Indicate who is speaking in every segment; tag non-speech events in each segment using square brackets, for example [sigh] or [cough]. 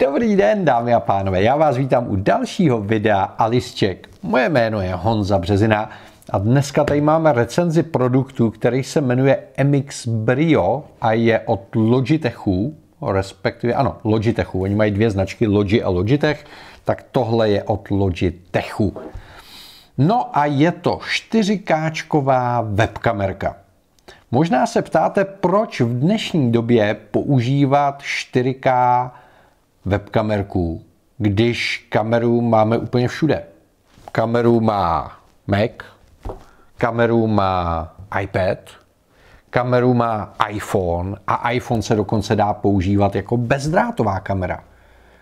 Speaker 1: Dobrý den, dámy a pánové, já vás vítám u dalšího videa Alisček. Moje jméno je Honza Březina a dneska tady máme recenzi produktu, který se jmenuje MX Brio a je od Logitechu, respektive ano, Logitechu, oni mají dvě značky, Logi a Logitech, tak tohle je od Logitechu. No a je to 4K webkamerka. Možná se ptáte, proč v dnešní době používat 4K Webkamerku, když kameru máme úplně všude. Kameru má Mac, kameru má iPad, kameru má iPhone a iPhone se dokonce dá používat jako bezdrátová kamera.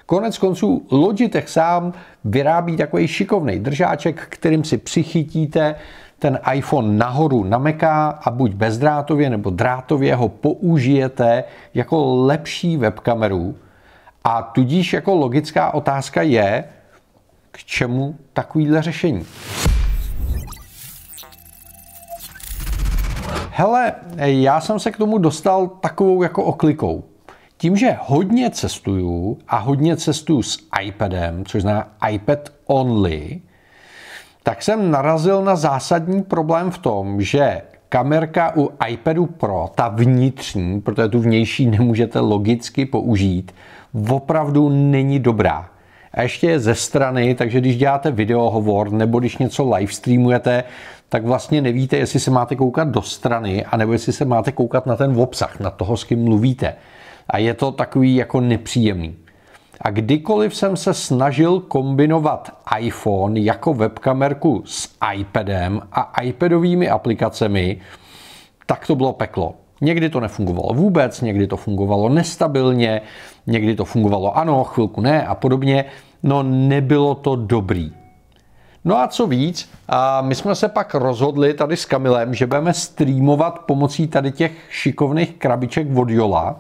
Speaker 1: Konec konců Logitech sám vyrábí takový šikovný držáček, kterým si přichytíte ten iPhone nahoru na Maca a buď bezdrátově nebo drátově ho použijete jako lepší webkameru, a tudíž jako logická otázka je, k čemu takovýhle řešení? Hele, já jsem se k tomu dostal takovou jako oklikou. Tím, že hodně cestuju a hodně cestuju s iPadem, což znamená iPad only, tak jsem narazil na zásadní problém v tom, že kamerka u iPadu Pro, ta vnitřní, protože tu vnější [laughs] nemůžete logicky použít, opravdu není dobrá. A ještě je ze strany, takže když děláte videohovor nebo když něco live streamujete, tak vlastně nevíte, jestli se máte koukat do strany, anebo jestli se máte koukat na ten obsah, na toho, s kým mluvíte. A je to takový jako nepříjemný a kdykoliv jsem se snažil kombinovat iPhone jako webkamerku s iPadem a iPadovými aplikacemi, tak to bylo peklo. Někdy to nefungovalo vůbec, někdy to fungovalo nestabilně, někdy to fungovalo ano, chvilku ne a podobně. No nebylo to dobrý. No a co víc, a my jsme se pak rozhodli tady s Kamilem, že budeme streamovat pomocí tady těch šikovných krabiček od Jola,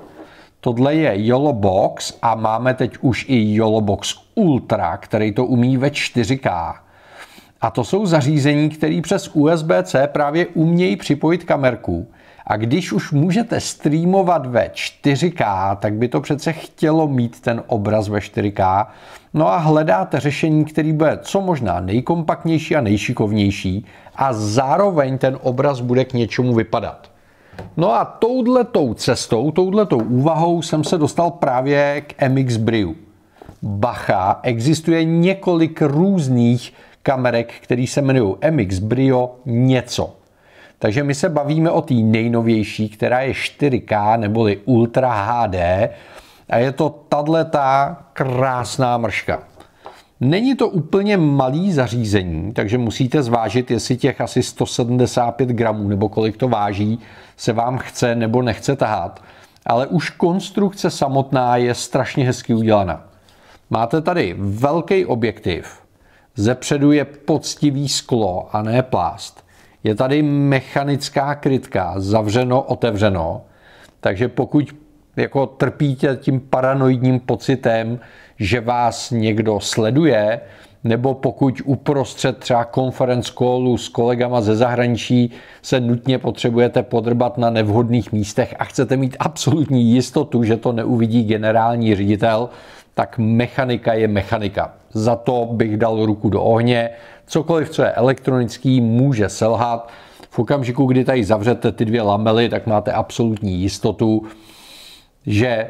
Speaker 1: Tohle je YOLO Box a máme teď už i YOLO Box Ultra, který to umí ve 4K. A to jsou zařízení, které přes USB-C právě umějí připojit kamerku. A když už můžete streamovat ve 4K, tak by to přece chtělo mít ten obraz ve 4K. No a hledáte řešení, který bude co možná nejkompaktnější a nejšikovnější a zároveň ten obraz bude k něčemu vypadat. No a touhletou cestou, touhletou úvahou jsem se dostal právě k MX Brew. Bacha, existuje několik různých kamerek, které se jmenují MX Brio něco. Takže my se bavíme o té nejnovější, která je 4K neboli Ultra HD a je to tato krásná mrška. Není to úplně malý zařízení, takže musíte zvážit, jestli těch asi 175 gramů nebo kolik to váží, se vám chce nebo nechce tahat. Ale už konstrukce samotná je strašně hezky udělaná. Máte tady velký objektiv, zepředu je poctivý sklo a ne plást. Je tady mechanická krytka, zavřeno, otevřeno. Takže pokud jako trpíte tím paranoidním pocitem, že vás někdo sleduje, nebo pokud uprostřed třeba conference callu s kolegama ze zahraničí se nutně potřebujete podrbat na nevhodných místech a chcete mít absolutní jistotu, že to neuvidí generální ředitel, tak mechanika je mechanika. Za to bych dal ruku do ohně. Cokoliv, co je elektronický, může selhat. V okamžiku, kdy tady zavřete ty dvě lamely, tak máte absolutní jistotu, že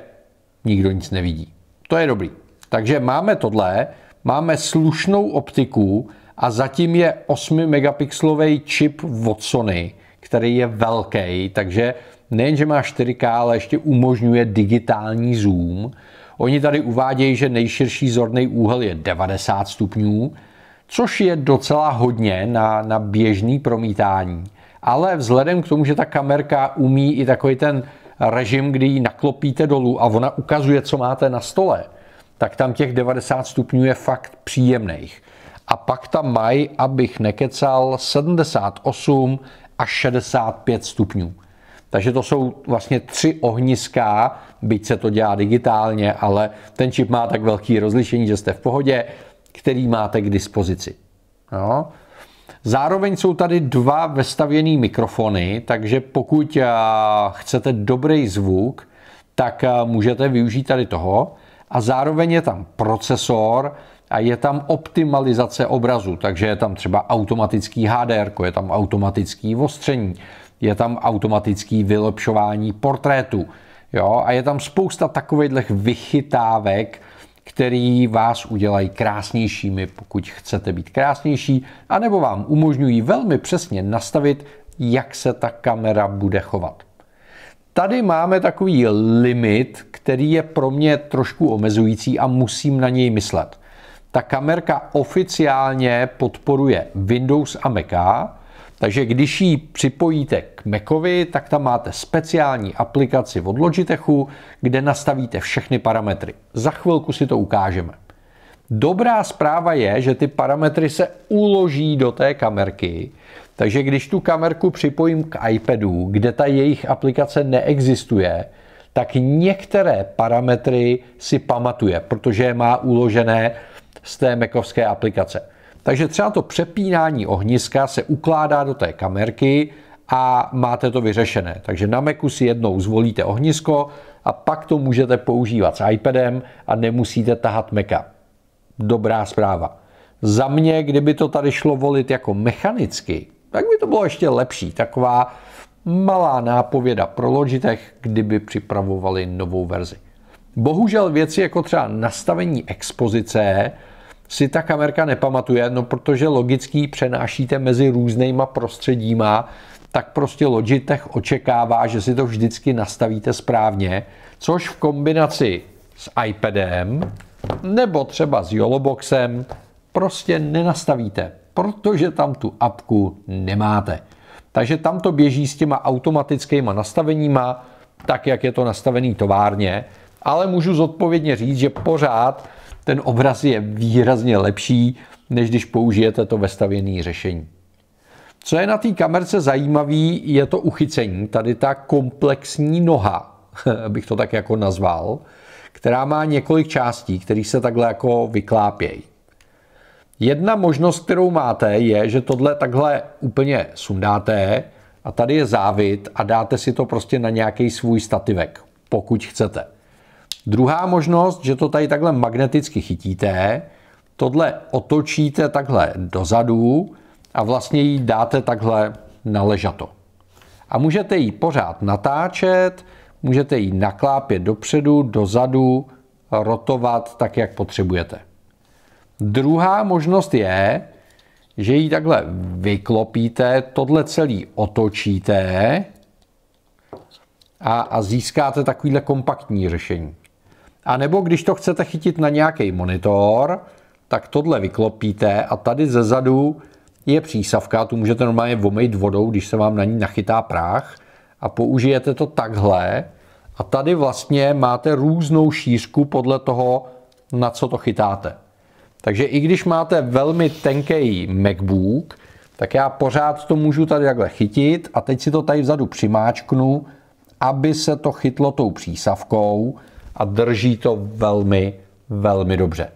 Speaker 1: nikdo nic nevidí. To je dobrý. Takže máme tohle, máme slušnou optiku a zatím je 8 megapixelový čip od Sony, který je velký, takže nejenže má 4K, ale ještě umožňuje digitální zoom. Oni tady uvádějí, že nejširší zorný úhel je 90 stupňů, což je docela hodně na, na běžný promítání. Ale vzhledem k tomu, že ta kamerka umí i takový ten režim, kdy ji naklopíte dolů a ona ukazuje, co máte na stole, tak tam těch 90 stupňů je fakt příjemných. A pak tam mají, abych nekecal, 78 až 65 stupňů. Takže to jsou vlastně tři ohniska, byť se to dělá digitálně, ale ten čip má tak velký rozlišení, že jste v pohodě, který máte k dispozici. No. Zároveň jsou tady dva vestavěné mikrofony, takže pokud eh, chcete dobrý zvuk, tak eh, můžete využít tady toho. A zároveň je tam procesor a je tam optimalizace obrazu, takže je tam třeba automatický HDR, je tam automatický ostření, je tam automatický vylepšování portrétu. Jo? A je tam spousta takových vychytávek, který vás udělají krásnějšími, pokud chcete být krásnější, anebo vám umožňují velmi přesně nastavit, jak se ta kamera bude chovat. Tady máme takový limit, který je pro mě trošku omezující a musím na něj myslet. Ta kamerka oficiálně podporuje Windows a Maca, takže když ji připojíte k Macovi, tak tam máte speciální aplikaci od Logitechu, kde nastavíte všechny parametry. Za chvilku si to ukážeme. Dobrá zpráva je, že ty parametry se uloží do té kamerky, takže když tu kamerku připojím k iPadu, kde ta jejich aplikace neexistuje, tak některé parametry si pamatuje, protože je má uložené z té Macovské aplikace. Takže třeba to přepínání ohniska se ukládá do té kamerky a máte to vyřešené. Takže na Macu si jednou zvolíte ohnisko a pak to můžete používat s iPadem a nemusíte tahat Maca. Dobrá zpráva. Za mě, kdyby to tady šlo volit jako mechanicky, tak by to bylo ještě lepší. Taková malá nápověda pro Logitech, kdyby připravovali novou verzi. Bohužel věci jako třeba nastavení expozice si ta kamerka nepamatuje, no protože logicky přenášíte mezi různýma prostředíma, tak prostě Logitech očekává, že si to vždycky nastavíte správně, což v kombinaci s iPadem nebo třeba s Yoloboxem prostě nenastavíte, protože tam tu apku nemáte. Takže tam to běží s těma automatickýma nastaveníma, tak jak je to nastavený továrně, ale můžu zodpovědně říct, že pořád ten obraz je výrazně lepší, než když použijete to vestavěné řešení. Co je na té kamerce zajímavý, je to uchycení. Tady ta komplexní noha, [laughs] bych to tak jako nazval, která má několik částí, které se takhle jako vyklápějí. Jedna možnost, kterou máte, je, že tohle takhle úplně sundáte a tady je závit a dáte si to prostě na nějaký svůj stativek, pokud chcete. Druhá možnost, že to tady takhle magneticky chytíte, tohle otočíte takhle dozadu a vlastně ji dáte takhle na ležato. A můžete ji pořád natáčet, můžete ji naklápět dopředu, dozadu, rotovat tak, jak potřebujete. Druhá možnost je, že ji takhle vyklopíte, tohle celý otočíte a, a získáte takovýhle kompaktní řešení. A nebo když to chcete chytit na nějaký monitor, tak tohle vyklopíte a tady ze zadu je přísavka, tu můžete normálně vomejt vodou, když se vám na ní nachytá práh a použijete to takhle a tady vlastně máte různou šířku podle toho, na co to chytáte. Takže i když máte velmi tenký MacBook, tak já pořád to můžu tady takhle chytit a teď si to tady vzadu přimáčknu, aby se to chytlo tou přísavkou a drží to velmi, velmi dobře.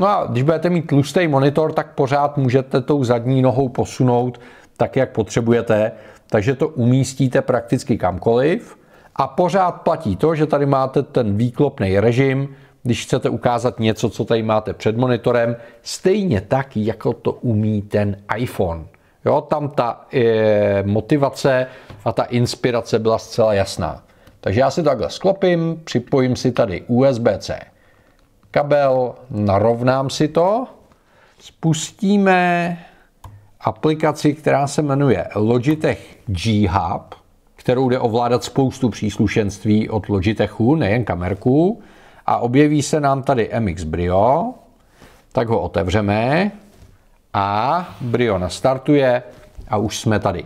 Speaker 1: No a když budete mít tlustý monitor, tak pořád můžete tou zadní nohou posunout tak, jak potřebujete, takže to umístíte prakticky kamkoliv a pořád platí to, že tady máte ten výklopný režim, když chcete ukázat něco, co tady máte před monitorem, stejně tak, jako to umí ten iPhone. Jo, tam ta e, motivace a ta inspirace byla zcela jasná. Takže já si to takhle sklopím, připojím si tady USB-C kabel, narovnám si to, spustíme aplikaci, která se jmenuje Logitech G-Hub, kterou jde ovládat spoustu příslušenství od Logitechu, nejen kamerku, a objeví se nám tady MX Brio, tak ho otevřeme a Brio nastartuje a už jsme tady.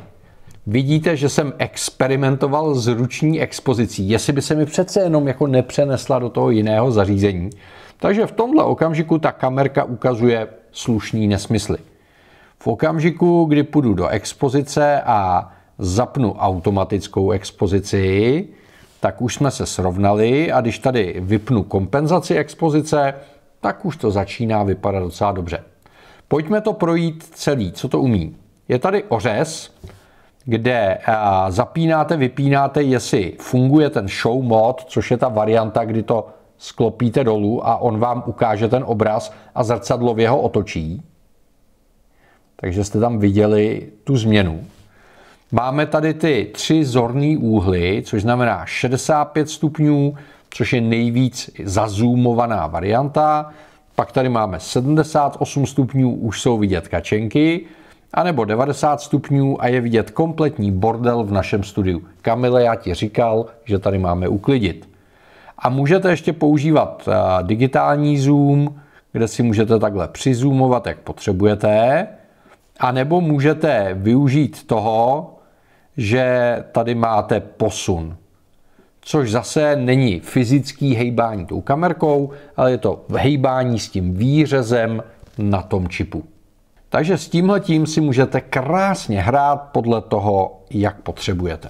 Speaker 1: Vidíte, že jsem experimentoval s ruční expozicí, jestli by se mi přece jenom jako nepřenesla do toho jiného zařízení. Takže v tomhle okamžiku ta kamerka ukazuje slušný nesmysly. V okamžiku, kdy půjdu do expozice a zapnu automatickou expozici, tak už jsme se srovnali a když tady vypnu kompenzaci expozice, tak už to začíná vypadat docela dobře. Pojďme to projít celý, co to umí. Je tady ořez, kde zapínáte, vypínáte, jestli funguje ten show mod, což je ta varianta, kdy to sklopíte dolů a on vám ukáže ten obraz a zrcadlově ho otočí. Takže jste tam viděli tu změnu. Máme tady ty tři zorné úhly, což znamená 65 stupňů, což je nejvíc zazumovaná varianta. Pak tady máme 78 stupňů, už jsou vidět kačenky anebo 90 stupňů a je vidět kompletní bordel v našem studiu. Kamile, já ti říkal, že tady máme uklidit. A můžete ještě používat eh, digitální zoom, kde si můžete takhle přizumovat, jak potřebujete, a nebo můžete využít toho, že tady máte posun. Což zase není fyzický hejbání tou kamerkou, ale je to hejbání s tím výřezem na tom čipu. Takže s tím si můžete krásně hrát podle toho, jak potřebujete.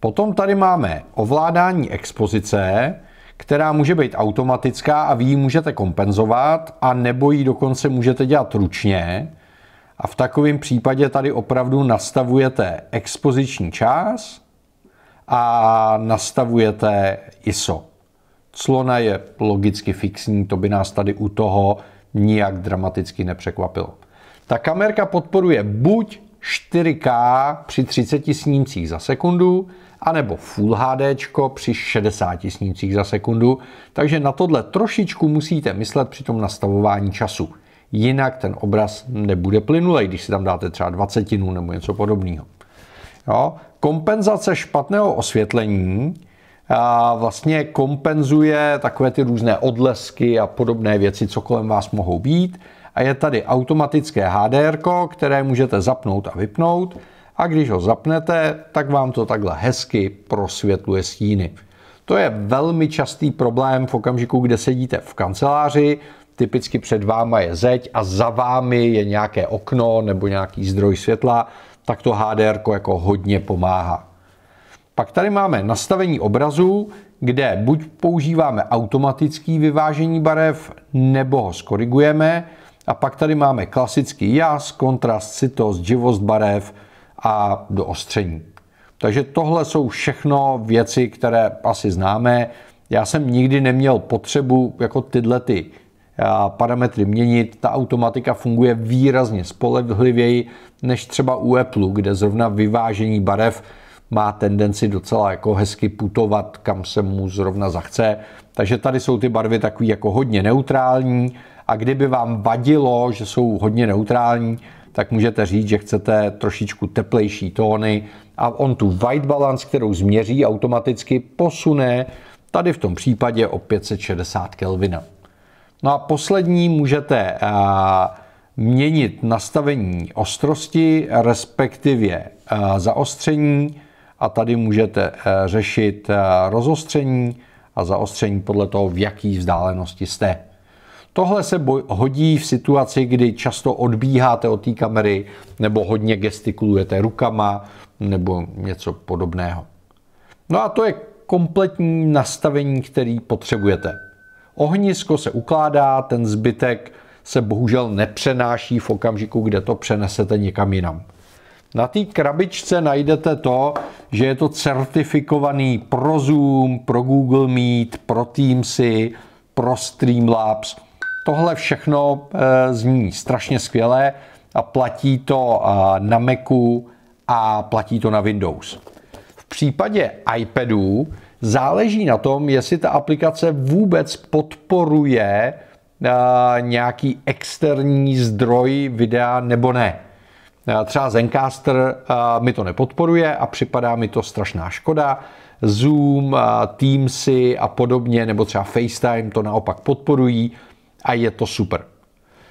Speaker 1: Potom tady máme ovládání expozice, která může být automatická a vy ji můžete kompenzovat a nebo ji dokonce můžete dělat ručně. A v takovém případě tady opravdu nastavujete expoziční čas a nastavujete ISO. Clona je logicky fixní, to by nás tady u toho nijak dramaticky nepřekvapilo. Ta kamerka podporuje buď 4K při 30 snímcích za sekundu, anebo Full HD při 60 snímcích za sekundu, takže na tohle trošičku musíte myslet při tom nastavování času. Jinak ten obraz nebude plynulý, když si tam dáte třeba 20 nebo něco podobného. Jo? Kompenzace špatného osvětlení a vlastně kompenzuje takové ty různé odlesky a podobné věci, co kolem vás mohou být a je tady automatické HDR, které můžete zapnout a vypnout a když ho zapnete, tak vám to takhle hezky prosvětluje stíny. To je velmi častý problém v okamžiku, kde sedíte v kanceláři, typicky před váma je zeď a za vámi je nějaké okno nebo nějaký zdroj světla, tak to HDR jako hodně pomáhá. Pak tady máme nastavení obrazu, kde buď používáme automatický vyvážení barev, nebo ho skorigujeme. A pak tady máme klasický jas, kontrast, citost, živost barev a do ostření. Takže tohle jsou všechno věci, které asi známe. Já jsem nikdy neměl potřebu jako tyhle ty eh, parametry měnit. Ta automatika funguje výrazně spolehlivěji než třeba u Apple, kde zrovna vyvážení barev má tendenci docela jako hezky putovat, kam se mu zrovna zachce. Takže tady jsou ty barvy takový jako hodně neutrální a kdyby vám vadilo, že jsou hodně neutrální, tak můžete říct, že chcete trošičku teplejší tóny a on tu white balance, kterou změří, automaticky posune tady v tom případě o 560 Kelvina. No a poslední můžete a, eh, měnit nastavení ostrosti, respektive a, eh, zaostření a tady můžete a, eh, řešit rozostření a zaostření podle toho, v jaký vzdálenosti jste. Tohle se boj, hodí v situaci, kdy často odbíháte od té kamery nebo hodně gestikulujete rukama nebo něco podobného. No a to je kompletní nastavení, který potřebujete. Ohnisko se ukládá, ten zbytek se bohužel nepřenáší v okamžiku, kde to přenesete někam jinam. Na té krabičce najdete to, že je to certifikovaný pro Zoom, pro Google Meet, pro Teamsy, pro Streamlabs Tohle všechno eh, zní strašně skvěle a platí to eh, na Macu a platí to na Windows. V případě iPadů záleží na tom, jestli ta aplikace vůbec podporuje eh, nějaký externí zdroj videa nebo ne. Třeba Zencaster mi to nepodporuje a připadá mi to strašná škoda. Zoom, Teamsy a podobně, nebo třeba FaceTime to naopak podporují a je to super.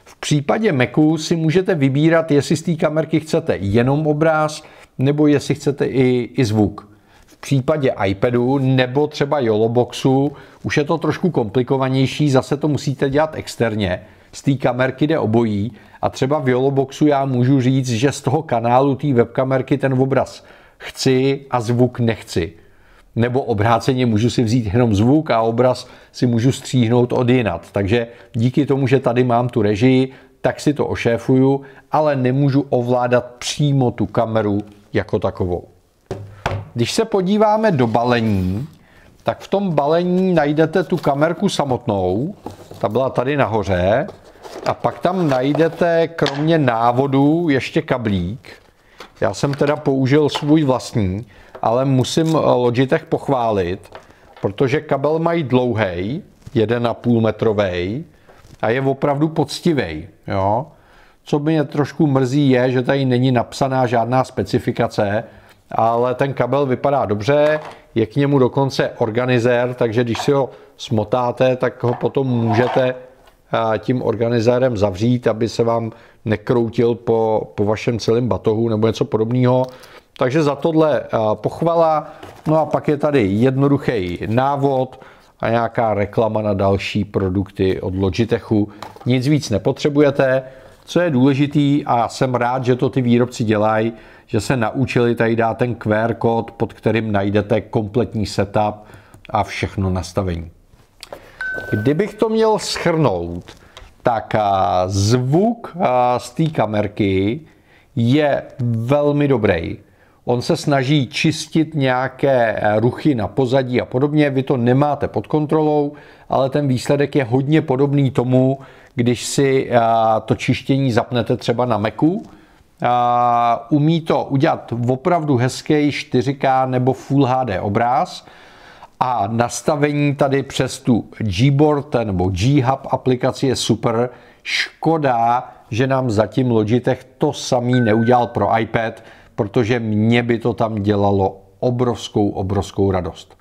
Speaker 1: V případě Macu si můžete vybírat, jestli z té kamerky chcete jenom obráz, nebo jestli chcete i, i zvuk. V případě iPadu nebo třeba YOLOBOXu už je to trošku komplikovanější, zase to musíte dělat externě. Z té kamerky jde obojí a třeba v YOLOBOXu já můžu říct, že z toho kanálu té webkamerky ten obraz chci a zvuk nechci nebo obráceně můžu si vzít jenom zvuk a obraz si můžu stříhnout od jinat. Takže díky tomu, že tady mám tu režii, tak si to ošéfuju, ale nemůžu ovládat přímo tu kameru jako takovou. Když se podíváme do balení, tak v tom balení najdete tu kamerku samotnou, ta byla tady nahoře, a pak tam najdete kromě návodu ještě kablík. Já jsem teda použil svůj vlastní, ale musím eh, Logitech pochválit, protože kabel mají dlouhý, 1,5 metrový a je opravdu poctivý. Jo? Co mě trošku mrzí je, že tady není napsaná žádná specifikace, ale ten kabel vypadá dobře, je k němu dokonce organizér, takže když si ho smotáte, tak ho potom můžete eh, tím organizérem zavřít, aby se vám nekroutil po, po vašem celém batohu nebo něco podobného. Takže za tohle eh, pochvala. No a pak je tady jednoduchý návod a nějaká reklama na další produkty od Logitechu. Nic víc nepotřebujete. Co je důležitý, a jsem rád, že to ty výrobci dělají, že se naučili tady dát ten QR kód, pod kterým najdete kompletní setup a všechno nastavení. Kdybych to měl schrnout, tak eh, zvuk eh, z té kamerky je velmi dobrý. On se snaží čistit nějaké eh, ruchy na pozadí a podobně. Vy to nemáte pod kontrolou, ale ten výsledek je hodně podobný tomu, když si eh, to čištění zapnete třeba na Macu. Eh, umí to udělat opravdu hezký 4K nebo Full HD obráz a nastavení tady přes tu Gboard nebo G-Hub aplikaci je super. Škoda, že nám zatím Logitech to samý neudělal pro iPad, protože mě by to tam dělalo obrovskou, obrovskou radost.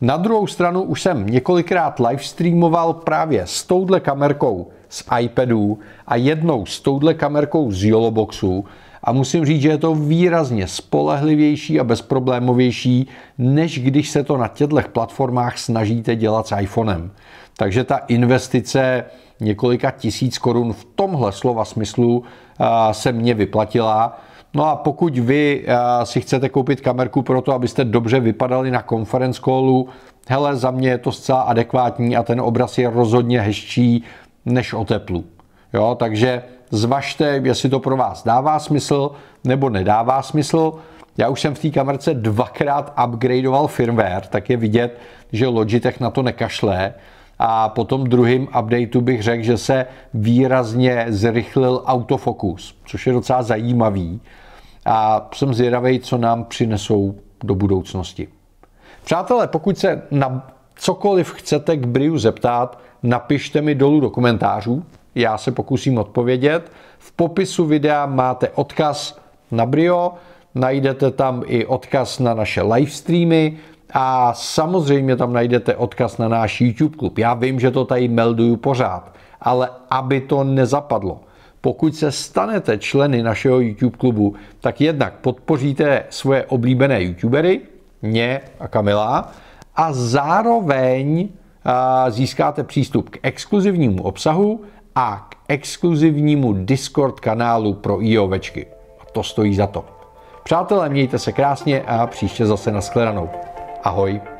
Speaker 1: Na druhou stranu už jsem několikrát livestreamoval právě s touhle kamerkou z iPadu a jednou s touhle kamerkou z Yoloboxu a musím říct, že je to výrazně spolehlivější a bezproblémovější, než když se to na těchto platformách snažíte dělat s iPhonem. Takže ta investice několika tisíc korun v tomhle slova smyslu eh, se mně vyplatila No a pokud vy eh, si chcete koupit kamerku pro to, abyste dobře vypadali na conference callu, hele, za mě je to zcela adekvátní a ten obraz je rozhodně hezčí než o teplu. Jo, takže zvažte, jestli to pro vás dává smysl nebo nedává smysl. Já už jsem v té kamerce dvakrát upgradeoval firmware, tak je vidět, že Logitech na to nekašle. A po tom druhém updateu bych řekl, že se výrazně zrychlil autofokus, což je docela zajímavý a jsem zvědavý, co nám přinesou do budoucnosti. Přátelé, pokud se na cokoliv chcete k Briu zeptat, napište mi dolů do komentářů, já se pokusím odpovědět. V popisu videa máte odkaz na Brio, najdete tam i odkaz na naše livestreamy a samozřejmě tam najdete odkaz na náš YouTube klub. Já vím, že to tady melduju pořád, ale aby to nezapadlo – pokud se stanete členy našeho YouTube klubu, tak jednak podpoříte svoje oblíbené YouTubery, mě a Kamila, a zároveň získáte přístup k exkluzivnímu obsahu a k exkluzivnímu Discord kanálu pro IOVečky. A to stojí za to. Přátelé, mějte se krásně a příště zase nashledanou. Ahoj.